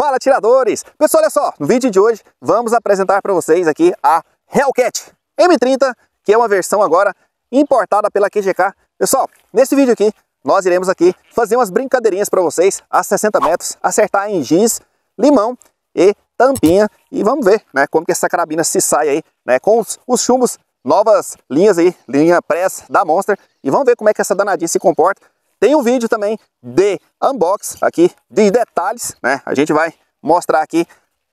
Fala tiradores! Pessoal, olha só, no vídeo de hoje vamos apresentar para vocês aqui a Hellcat M30, que é uma versão agora importada pela QGK. Pessoal, nesse vídeo aqui nós iremos aqui fazer umas brincadeirinhas para vocês a 60 metros, acertar em giz, limão e tampinha e vamos ver né, como que essa carabina se sai aí né, com os, os chumbos, novas linhas aí, linha press da Monster e vamos ver como é que essa danadinha se comporta tem um vídeo também de unbox aqui, de detalhes, né? A gente vai mostrar aqui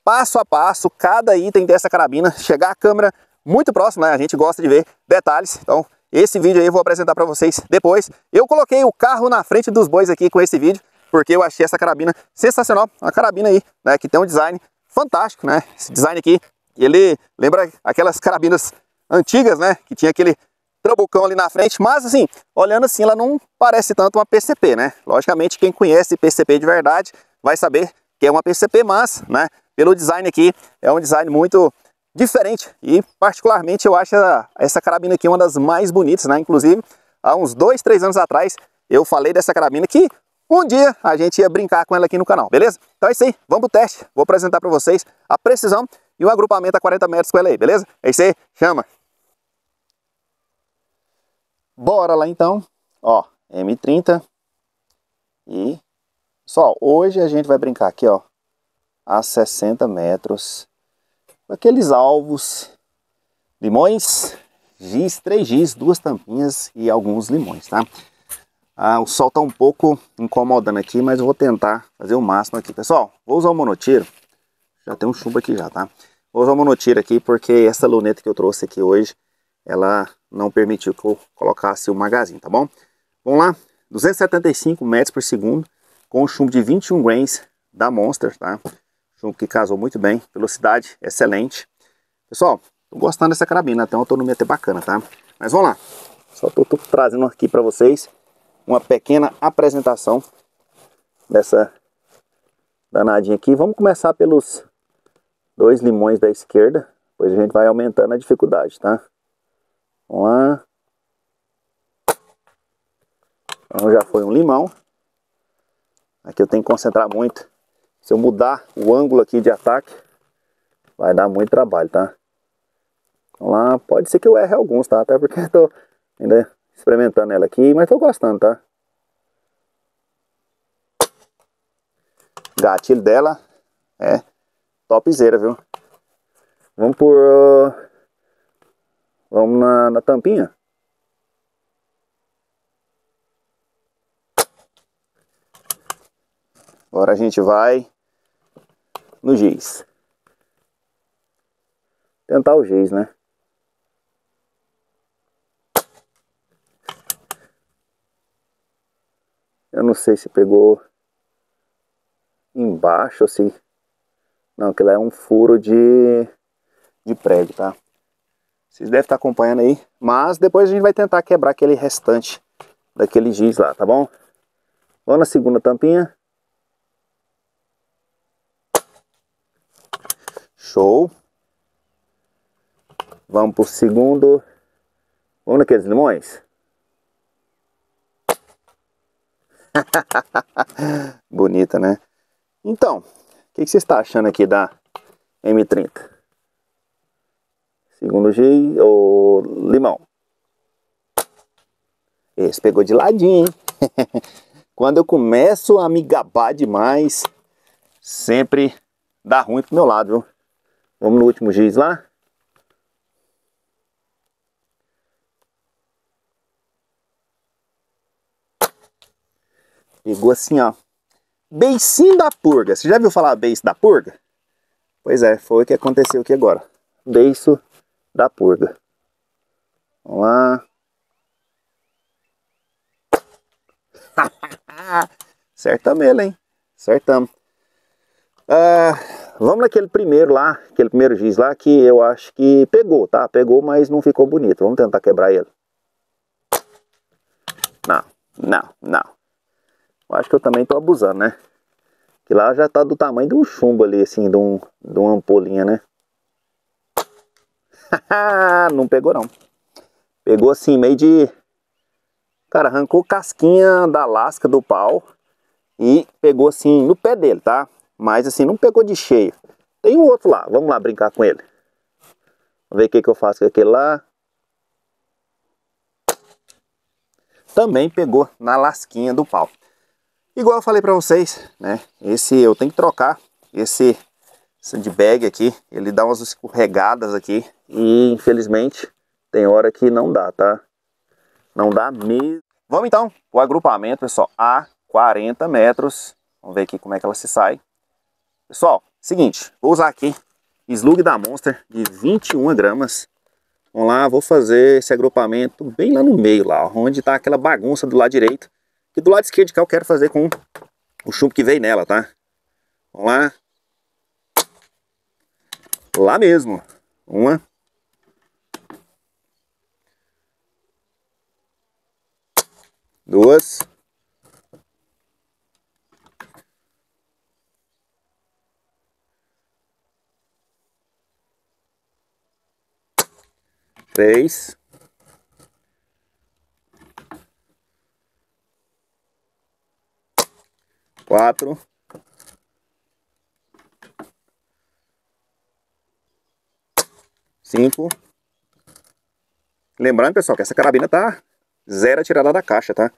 passo a passo cada item dessa carabina, chegar a câmera muito próximo, né? A gente gosta de ver detalhes, então esse vídeo aí eu vou apresentar para vocês depois. Eu coloquei o carro na frente dos bois aqui com esse vídeo, porque eu achei essa carabina sensacional, uma carabina aí, né, que tem um design fantástico, né? Esse design aqui, ele lembra aquelas carabinas antigas, né, que tinha aquele trabucão ali na frente, mas assim, olhando assim, ela não parece tanto uma PCP, né? Logicamente, quem conhece PCP de verdade vai saber que é uma PCP, mas, né, pelo design aqui, é um design muito diferente e particularmente eu acho essa, carabina aqui uma das mais bonitas, né? Inclusive, há uns dois, três anos atrás, eu falei dessa carabina que um dia a gente ia brincar com ela aqui no canal, beleza? Então é isso aí, vamos pro teste. Vou apresentar para vocês a precisão e o agrupamento a 40 metros com ela aí, beleza? É isso aí, chama! Bora lá então, ó, M30 e só hoje a gente vai brincar aqui, ó, a 60 metros, com aqueles alvos, limões, giz, três giz, duas tampinhas e alguns limões, tá? Ah, o sol tá um pouco incomodando aqui, mas eu vou tentar fazer o máximo aqui, pessoal. Vou usar o monotiro, já tem um chumbo aqui já, tá? Vou usar o monotiro aqui porque essa luneta que eu trouxe aqui hoje, ela não permitiu que eu colocasse o magazine, tá bom? Vamos lá, 275 metros por segundo, com chumbo de 21 grains da Monster, tá? Chumbo que casou muito bem, velocidade excelente. Pessoal, tô gostando dessa carabina, tem uma autonomia até bacana, tá? Mas vamos lá, só tô, tô trazendo aqui para vocês uma pequena apresentação dessa danadinha aqui. Vamos começar pelos dois limões da esquerda, depois a gente vai aumentando a dificuldade, tá? Vamos lá. Então já foi um limão. Aqui eu tenho que concentrar muito. Se eu mudar o ângulo aqui de ataque, vai dar muito trabalho, tá? Vamos lá, pode ser que eu erre alguns, tá? Até porque eu tô ainda experimentando ela aqui, mas tô gostando, tá? Gatilho dela é topzera, viu? Vamos por... Vamos na, na tampinha. Agora a gente vai no giz. Tentar o giz, né? Eu não sei se pegou embaixo ou se... Não, aquilo é um furo de, de prego, tá? Vocês devem estar acompanhando aí. Mas depois a gente vai tentar quebrar aquele restante daquele giz lá, tá bom? Vamos na segunda tampinha. Show. Vamos pro segundo. Vamos naqueles limões? Bonita, né? Então, o que, que você está achando aqui da M30? Segundo G, o limão. Esse pegou de ladinho, hein? Quando eu começo a me gabar demais, sempre dá ruim pro meu lado, viu? Vamos no último giz lá. Pegou assim, ó. Beicinho da purga. Você já viu falar beiço da purga? Pois é, foi o que aconteceu aqui agora. Beiço da purga. Vamos lá. Acertamos ele, hein? Acertamos. Ah, vamos naquele primeiro lá, aquele primeiro giz lá que eu acho que pegou, tá? Pegou, mas não ficou bonito. Vamos tentar quebrar ele. Não, não, não. Eu acho que eu também tô abusando, né? Que lá já tá do tamanho de um chumbo ali, assim, de, um, de uma ampolinha, né? não pegou não. Pegou assim, meio de... Cara, arrancou casquinha da lasca do pau e pegou assim no pé dele, tá? Mas assim, não pegou de cheio. Tem um outro lá, vamos lá brincar com ele. Vamos ver o que, que eu faço com aquele lá. Também pegou na lasquinha do pau. Igual eu falei pra vocês, né? Esse eu tenho que trocar. Esse sandbag aqui, ele dá umas escorregadas aqui e infelizmente tem hora que não dá, tá? Não dá mesmo. Vamos então o agrupamento, pessoal, a 40 metros. Vamos ver aqui como é que ela se sai. Pessoal, seguinte, vou usar aqui slug da Monster de 21 gramas. Vamos lá, vou fazer esse agrupamento bem lá no meio, lá, onde tá aquela bagunça do lado direito. E do lado esquerdo que eu quero fazer com o chumbo que veio nela, tá? Vamos lá, lá mesmo. Uma. Duas. Três. Quatro. 5. Lembrando, pessoal, que essa carabina tá zero tirada da caixa, tá?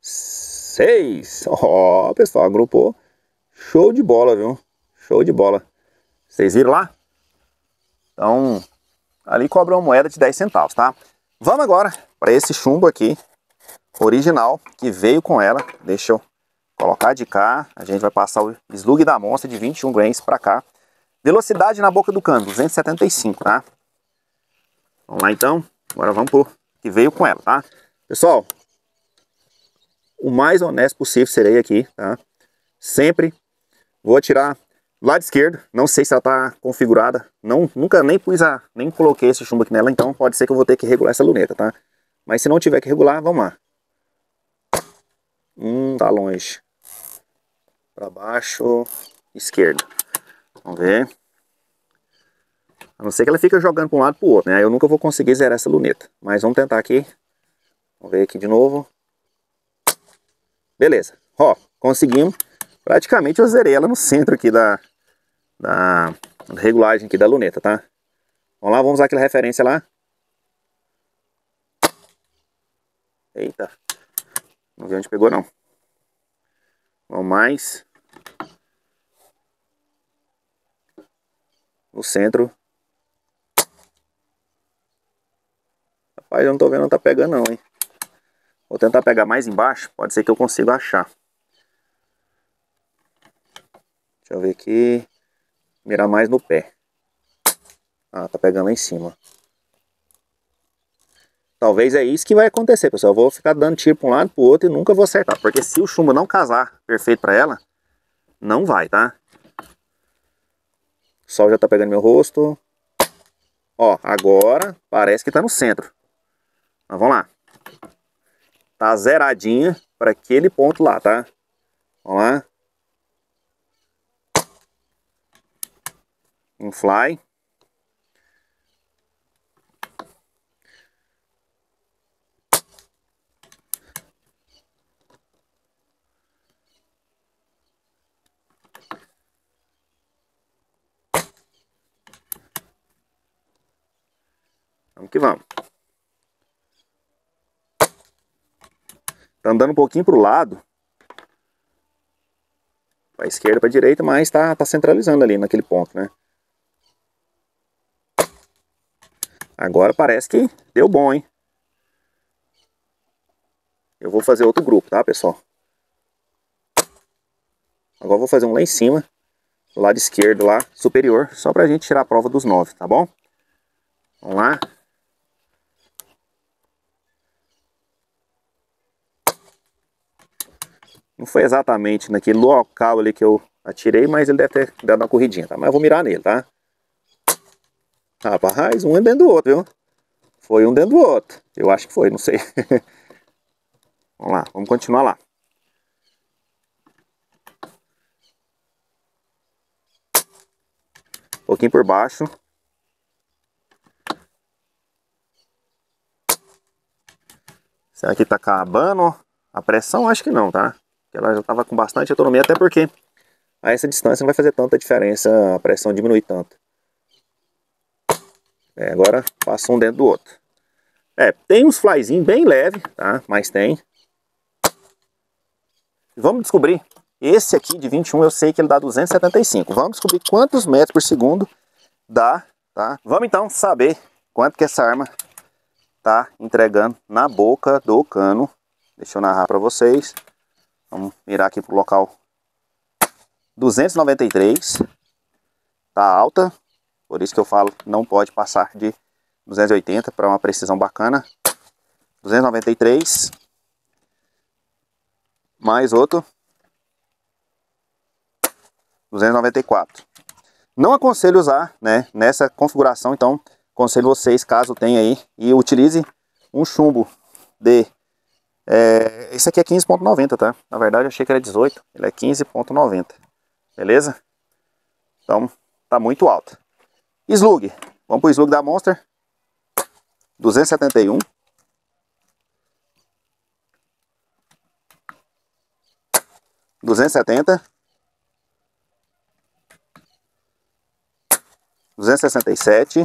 Seis. Ó, oh, pessoal, agrupou. Show de bola, viu? Show de bola. Vocês viram lá? Então, ali cobra uma moeda de 10 centavos, tá? Vamos agora para esse chumbo aqui, original, que veio com ela. Deixa eu Colocar de cá, a gente vai passar o slug da amostra de 21 grains para cá. Velocidade na boca do cano, 275, tá? Vamos lá então, agora vamos por. que veio com ela, tá? Pessoal, o mais honesto possível serei aqui, tá? Sempre vou atirar lado esquerdo, não sei se ela tá configurada, não, nunca nem pus a, nem coloquei esse chumbo aqui nela, então pode ser que eu vou ter que regular essa luneta, tá? Mas se não tiver que regular, vamos lá. Hum, tá longe para baixo, esquerda. Vamos ver. A não ser que ela fique jogando para um lado para o outro, né? Eu nunca vou conseguir zerar essa luneta. Mas vamos tentar aqui. Vamos ver aqui de novo. Beleza. Ó, conseguimos. Praticamente eu zerei ela no centro aqui da, da, da regulagem aqui da luneta, tá? Vamos lá, vamos usar aquela referência lá. Eita. Não vi onde pegou, não. Vamos mais. no centro. Rapaz, eu não tô vendo, tá pegando não, hein. Vou tentar pegar mais embaixo, pode ser que eu consiga achar. Deixa eu ver aqui. Mirar mais no pé. Ah, tá pegando lá em cima. Talvez é isso que vai acontecer, pessoal. Eu vou ficar dando tiro para um lado, para o outro e nunca vou acertar. Porque se o chumbo não casar perfeito para ela, não vai, tá? O sol já tá pegando meu rosto. Ó, agora parece que tá no centro. Mas vamos lá. Tá zeradinha para aquele ponto lá, tá? Vamos lá. Um fly. Vamos que vamos. Tá andando um pouquinho pro lado. Pra esquerda, pra direita, mas tá, tá centralizando ali naquele ponto, né? Agora parece que deu bom, hein? Eu vou fazer outro grupo, tá, pessoal? Agora vou fazer um lá em cima, lado esquerdo lá, superior, só pra gente tirar a prova dos nove, tá bom? Vamos lá. Não foi exatamente naquele local ali que eu atirei, mas ele deve ter dado uma corridinha, tá? Mas eu vou mirar nele, tá? Rapaz, um é dentro do outro, viu? Foi um dentro do outro. Eu acho que foi, não sei. vamos lá, vamos continuar lá. Um pouquinho por baixo. Será que tá acabando a pressão? Acho que não, tá? Ela já estava com bastante autonomia, até porque a essa distância não vai fazer tanta diferença, a pressão diminuir tanto. É, agora passa um dentro do outro. É, tem uns flyzinhos bem leve, tá? Mas tem. Vamos descobrir. Esse aqui de 21 eu sei que ele dá 275. Vamos descobrir quantos metros por segundo dá, tá? Vamos então saber quanto que essa arma tá entregando na boca do cano. Deixa eu narrar para vocês. Vamos virar aqui pro local 293. Tá alta, por isso que eu falo, não pode passar de 280 para uma precisão bacana. 293. Mais outro. 294. Não aconselho usar né, nessa configuração, então aconselho vocês, caso tenha aí, e utilize um chumbo de é, esse aqui é 15.90, tá? Na verdade eu achei que era 18, ele é 15.90, beleza? Então tá muito alto. Slug, vamos pro slug da Monster, 271. Duzentos e setenta, duzentos e sessenta e sete,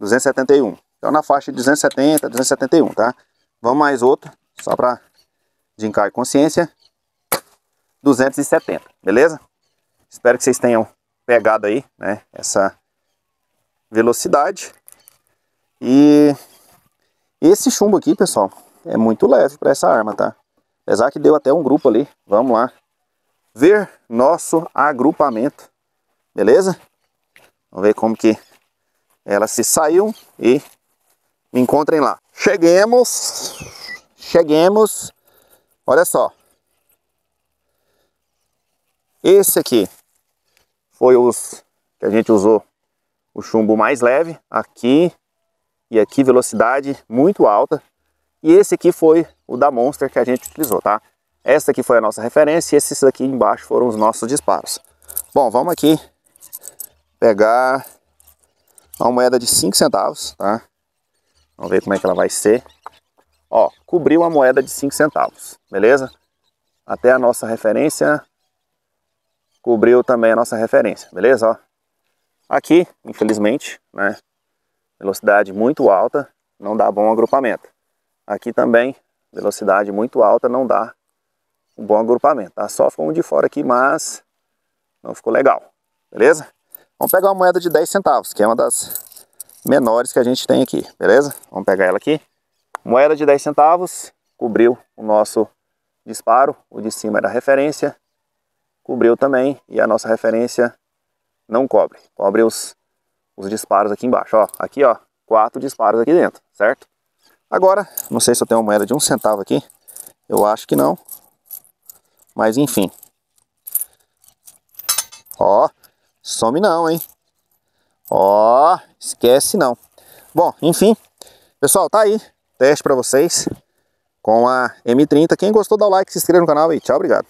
duzentos e setenta e um. Então na faixa de 270, 271, tá? Vamos mais outro, só para de e consciência. 270, beleza? Espero que vocês tenham pegado aí, né, essa velocidade. E esse chumbo aqui, pessoal, é muito leve para essa arma, tá? Apesar que deu até um grupo ali, vamos lá. Ver nosso agrupamento, beleza? Vamos ver como que ela se saiu e me encontrem lá. Cheguemos. Cheguemos. Olha só. Esse aqui foi os que a gente usou o chumbo mais leve. Aqui e aqui velocidade muito alta. E esse aqui foi o da Monster que a gente utilizou, tá? Essa aqui foi a nossa referência e esses aqui embaixo foram os nossos disparos. Bom, vamos aqui pegar uma moeda de 5 centavos, tá? Vamos ver como é que ela vai ser. Ó, cobriu a moeda de 5 centavos, beleza? Até a nossa referência. Cobriu também a nossa referência, beleza? Ó. Aqui, infelizmente, né? Velocidade muito alta, não dá bom agrupamento. Aqui também, velocidade muito alta, não dá um bom agrupamento, tá? Só ficou um de fora aqui, mas não ficou legal, beleza? Vamos pegar uma moeda de 10 centavos, que é uma das menores que a gente tem aqui, beleza? Vamos pegar ela aqui. Moeda de 10 centavos, cobriu o nosso disparo, o de cima era referência, cobriu também e a nossa referência não cobre, cobre então, os, os disparos aqui embaixo, ó, aqui ó, quatro disparos aqui dentro, certo? Agora, não sei se eu tenho uma moeda de um centavo aqui, eu acho que não, mas enfim. Ó, some não, hein? Ó, esquece não. Bom, enfim, pessoal, tá aí. Teste para vocês com a M30. Quem gostou, dá o like, se inscreva no canal e tchau, obrigado.